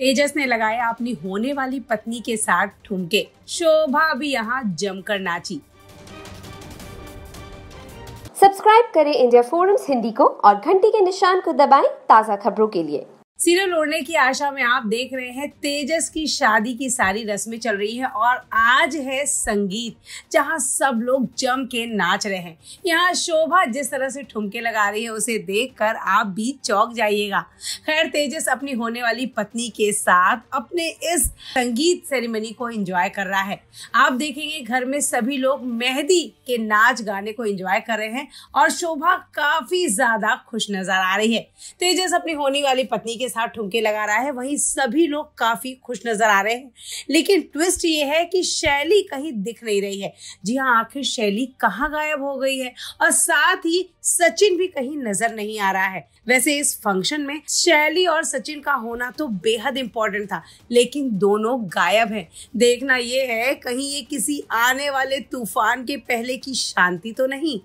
तेजस ने लगाए अपनी होने वाली पत्नी के साथ ठुमके शोभा भी यहाँ जमकर नाची सब्सक्राइब करें इंडिया फोरम्स हिंदी को और घंटी के निशान को दबाएं ताज़ा खबरों के लिए सीरियल उड़ने की आशा में आप देख रहे हैं तेजस की शादी की सारी रस्में चल रही हैं और आज है संगीत जहां सब लोग जम के नाच रहे हैं यहां शोभा जिस तरह से ठुमके लगा रही है उसे देखकर आप भी चौक जाइएगा खैर तेजस अपनी होने वाली पत्नी के साथ अपने इस संगीत सेरेमनी को एंजॉय कर रहा है आप देखेंगे घर में सभी लोग मेहंदी के नाच गाने को एंजॉय कर रहे हैं और शोभा काफी ज्यादा खुश नजर आ रही है तेजस अपनी होने वाली पत्नी के साथ ठुमके लगा रहा है वहीं सभी लोग काफ़ी खुश नज़र आ रहे हैं लेकिन ट्विस्ट ये है कि शैली कहीं दिख नहीं रही है जी हाँ आखिर शैली कहाँ गायब हो गई है और साथ ही सचिन भी कहीं नज़र नहीं आ रहा है वैसे इस फंक्शन में शैली और सचिन का होना तो बेहद इंपॉर्टेंट था लेकिन दोनों गायब हैं देखना ये है कहीं ये किसी आने वाले तूफान के पहले की शांति तो नहीं